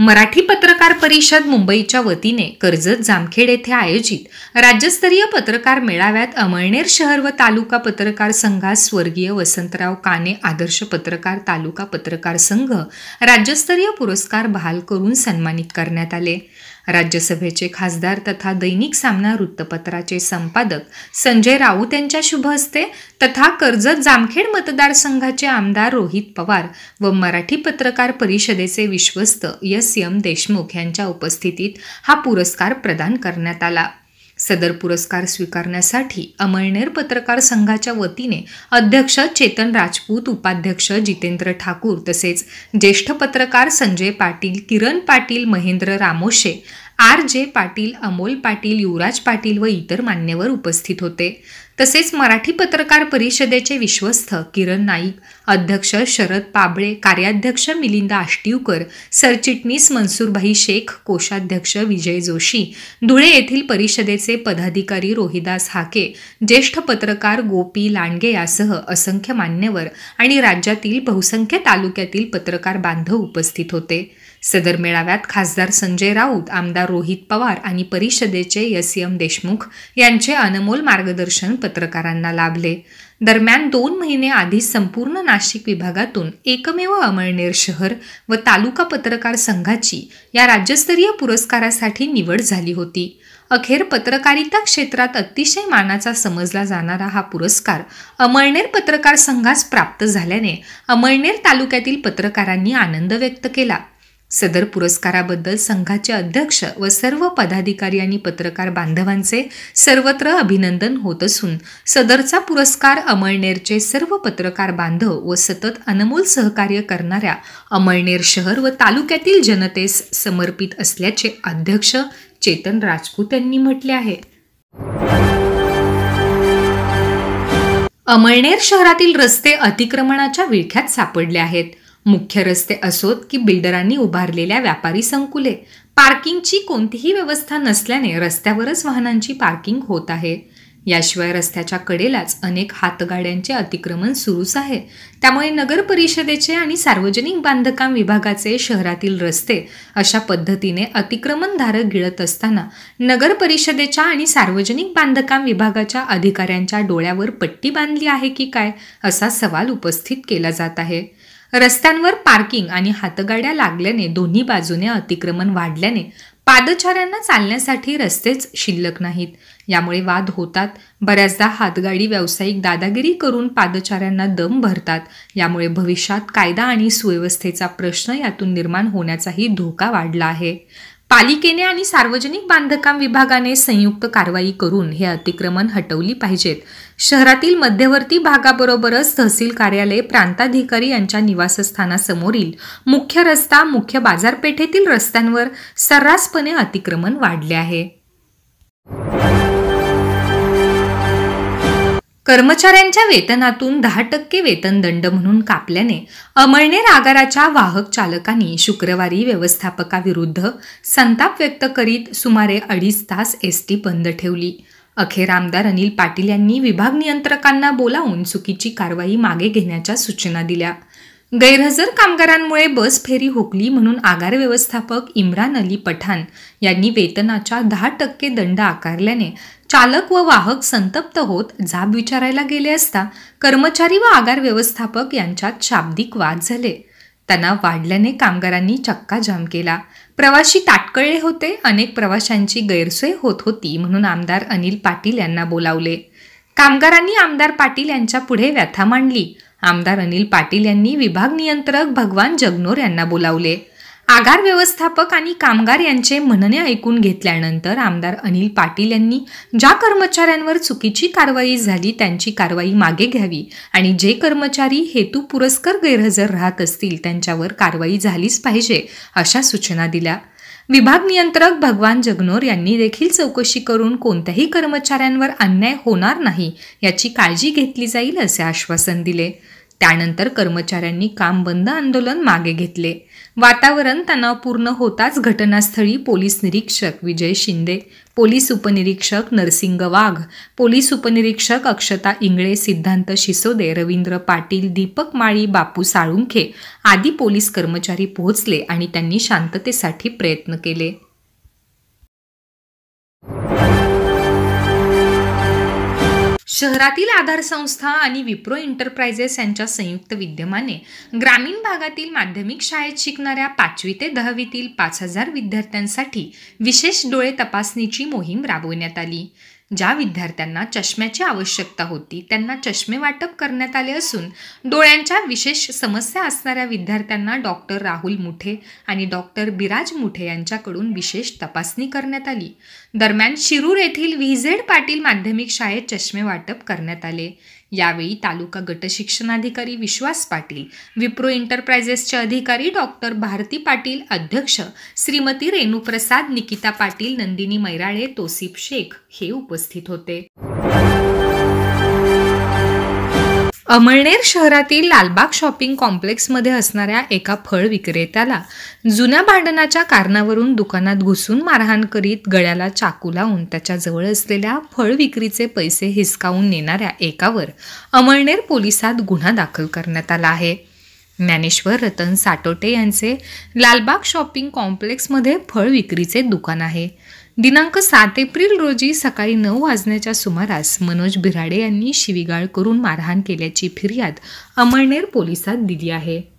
मराठी पत्रकार परिषद मुंबईच्या वतीने कर्जत जामखेड येथे आयोजित राज्यस्तरीय पत्रकार मेळाव्यात अमळनेर शहर व तालुका पत्रकार संघास स्वर्गीय वसंतराव काने आदर्श पत्रकार तालुका पत्रकार संघ राज्यस्तरीय पुरस्कार बहाल करून सन्मानित करण्यात आले राज्यसभेचे खासदार तथा दैनिक सामना वृत्तपत्राचे संपादक संजय राऊत यांच्या शुभ हस्ते तथा कर्जत जामखेड मतदारसंघाचे आमदार रोहित पवार व मराठी पत्रकार परिषदेचे विश्वस्त एस एम देशमुख यांच्या उपस्थितीत हा पुरस्कार प्रदान करण्यात आला सदर पुरस्कार स्वीकारण्यासाठी अमळनेर पत्रकार संघाच्या वतीने अध्यक्ष चेतन राजपूत उपाध्यक्ष जितेंद्र ठाकूर तसेच ज्येष्ठ पत्रकार संजय पाटील किरण पाटील महेंद्र रामोशे आर जे पाटील अमोल पाटील युवराज पाटील व इतर मान्यवर उपस्थित होते तसेच मराठी पत्रकार परिषदेचे विश्वस्त किरण नाईक अध्यक्ष शरद पाबळे कार्याध्यक्ष मिलिंदा आष्टीवकर सरचिटणीस मनसूरभाई शेख कोषाध्यक्ष विजय जोशी धुळे येथील परिषदेचे पदाधिकारी रोहिदास हाके ज्येष्ठ पत्रकार गोपी लांडगे यासह असंख्य मान्यवर आणि राज्यातील बहुसंख्य तालुक्यातील पत्रकार बांधव उपस्थित होते सदर मेळाव्यात खासदार संजय राऊत आमदार रोहित पवार आणि परिषदेचे एस एम देशमुख यांचे अनमोल मार्गदर्शन पत्रकारांना लाभले दरम्यान दोन महिने आधी संपूर्ण नाशिक विभागातून एकमेव अमळनेर शहर व तालुका पत्रकार संघाची या राज्यस्तरीय पुरस्कारासाठी निवड झाली होती अखेर पत्रकारिता क्षेत्रात अतिशय मानाचा समजला जाणारा हा पुरस्कार अमळनेर पत्रकार संघास प्राप्त झाल्याने अमळनेर तालुक्यातील पत्रकारांनी आनंद व्यक्त केला सदर पुरस्काराबद्दल संघाचे अध्यक्ष व सर्व पदाधिकारी आणि पत्रकार बांधवांचे सर्वत्र अभिनंदन होत असून सदरचा पुरस्कार अमळनेरचे सर्व पत्रकार बांधव व सतत अनमोल सहकार्य करणाऱ्या अमळनेर शहर व तालुक्यातील जनतेस समर्पित असल्याचे अध्यक्ष चेतन राजपूत यांनी म्हटले आहे अमळनेर शहरातील रस्ते अतिक्रमणाच्या विळख्यात सापडले आहेत मुख्य रस्ते असोत की बिल्डरांनी उभारलेल्या व्यापारी संकुले पार्किंगची कोणतीही व्यवस्था नसल्याने रस्त्यावरच वाहनांची पार्किंग होत आहे याशिवाय रस्त्याच्या कडेलाच अनेक हातगाड्यांचे अतिक्रमण सुरूच आहे त्यामुळे नगर परिषदेचे आणि सार्वजनिक बांधकाम विभागाचे शहरातील रस्ते अशा पद्धतीने अतिक्रमणधारक गिळत असताना नगर परिषदेच्या आणि सार्वजनिक बांधकाम विभागाच्या अधिकाऱ्यांच्या डोळ्यावर पट्टी बांधली आहे की काय असा सवाल उपस्थित केला जात आहे रस्त्यांवर पार्किंग आणि हातगाड्या लागल्याने दोन्ही बाजूने अतिक्रमण वाढल्याने पादचाऱ्यांना चालण्यासाठी रस्तेच शिल्लक नाहीत यामुळे वाद होतात बऱ्याचदा हातगाडी व्यावसायिक दादागिरी करून पादचाऱ्यांना दम भरतात यामुळे भविष्यात कायदा आणि सुव्यवस्थेचा प्रश्न यातून निर्माण होण्याचाही धोका वाढला आहे पालिकेने आणि सार्वजनिक बांधकाम विभागाने संयुक्त कारवाई करून हे अतिक्रमण हटवली पाहिजेत शहरातील मध्यवर्ती भागाबरोबरच तहसील कार्यालय प्रांताधिकारी यांच्या निवासस्थानासमोरील मुख्य रस्ता मुख्य बाजारपेठेतील रस्त्यांवर सर्रासपणे अतिक्रमण वाढले आहे कर्मचाऱ्यांच्या वेतनातून दहा टक्के वेतन दंड म्हणून कापल्याने अमळनेर आगाराच्या वाहक चालकांनी शुक्रवारी व्यवस्थापकाविरुद्ध संताप व्यक्त करीत सुमारे अडीच तास एस टी बंद ठेवली अखेर आमदार अनिल पाटील यांनी विभाग नियंत्रकांना बोलावून चुकीची कारवाई मागे घेण्याच्या सूचना दिल्या गैरहजर कामगारांमुळे बस फेरी हुकली म्हणून आगार व्यवस्थापक इम्रान अली पठाण यांनी वेतनाच्या दहा टक्के दंड आकारल्याने चालक व वाहक संतप्त होत जाब विचारायला गेले असता कर्मचारी व आगार व्यवस्थापक यांच्यात शाब्दिक वाद झाले तणाव वाढल्याने कामगारांनी जाम केला प्रवाशी ताटकळले होते अनेक प्रवाशांची गैरसोय होत होती म्हणून आमदार अनिल पाटील यांना बोलावले कामगारांनी आमदार पाटील यांच्या पुढे व्यथा मांडली आमदार अनिल पाटील यांनी विभाग नियंत्रक भगवान जगनोर यांना बोलावले आगार व्यवस्थापक आणि कामगार यांचे म्हणणे ऐकून घेतल्यानंतर आमदार अनिल पाटील यांनी ज्या कर्मचाऱ्यांवर चुकीची कारवाई झाली त्यांची कारवाई मागे घ्यावी आणि जे कर्मचारी हेतू पुरस्कर गैरहजर राहत असतील त्यांच्यावर कारवाई झालीच पाहिजे अशा सूचना दिल्या विभाग नियंत्रक भगवान जगनोर यांनी देखील चौकशी करून कोणत्याही कर्मचाऱ्यांवर अन्याय होणार नाही याची काळजी घेतली जाईल असे आश्वासन दिले त्यानंतर कर्मचाऱ्यांनी काम बंद आंदोलन मागे घेतले वातावरण तणावपूर्ण होताच घटनास्थळी पोलीस निरीक्षक विजय शिंदे पोलीस उपनिरीक्षक नरसिंग वाघ पोलीस उपनिरीक्षक अक्षता इंगळे सिद्धांत शिसोदे रवींद्र पाटील दीपक माळी बापू साळुंखे आदी पोलीस कर्मचारी पोहोचले आणि त्यांनी शांततेसाठी प्रयत्न केले शहरातील आधार संस्था आणि विप्रो एंटरप्राइजेस यांच्या संयुक्त विद्यमाने ग्रामीण भागातील माध्यमिक शाळेत शिकणाऱ्या पाचवी ते दहावीतील पाच हजार विद्यार्थ्यांसाठी विशेष डोळे तपासणीची मोहीम राबवण्यात आली ज्या विद्यार्थ्यांना चष्म्याची आवश्यकता होती त्यांना चष्मे वाटप करण्यात आले असून डोळ्यांच्या विशेष समस्या असणाऱ्या विद्यार्थ्यांना डॉक्टर राहुल मुठे आणि डॉक्टर बिराज मुठे यांच्याकडून विशेष तपासणी करण्यात आली दरम्यान शिरूर येथील व्ही झेड पाटील माध्यमिक शाळेत चष्मे वाटप करण्यात आले यावेळी तालुका गटशिक्षणाधिकारी विश्वास पाटील विप्रो एंटरप्रायझेसचे अधिकारी डॉक्टर भारती पाटील अध्यक्ष श्रीमती रेणुप्रसाद निकिता पाटील नंदिनी मैराळे तोसिप शेख हे उपस्थित होते अमळनेर शहरातील लालबाग शॉपिंग कॉम्प्लेक्समध्ये असणाऱ्या एका फळ विक्रेत्याला जुन्या भांडणाच्या कारणावरून दुकानात घुसून मारहाण करीत गळ्याला चाकू लावून त्याच्याजवळ असलेल्या फळ विक्रीचे पैसे हिसकावून नेणाऱ्या एकावर अमळनेर पोलिसात गुन्हा दाखल करण्यात आला आहे ज्ञानेश्वर रतन साटोटे यांचे लालबाग शॉपिंग कॉम्प्लेक्समध्ये फळ विक्रीचे दुकान आहे दिनांक सात एप्रिल रोजी सकाळी नऊ वाजण्याच्या सुमारास मनोज बिराडे यांनी शिवीगाळ करून मारहाण केल्याची फिर्याद अमळनेर पोलिसात दिली आहे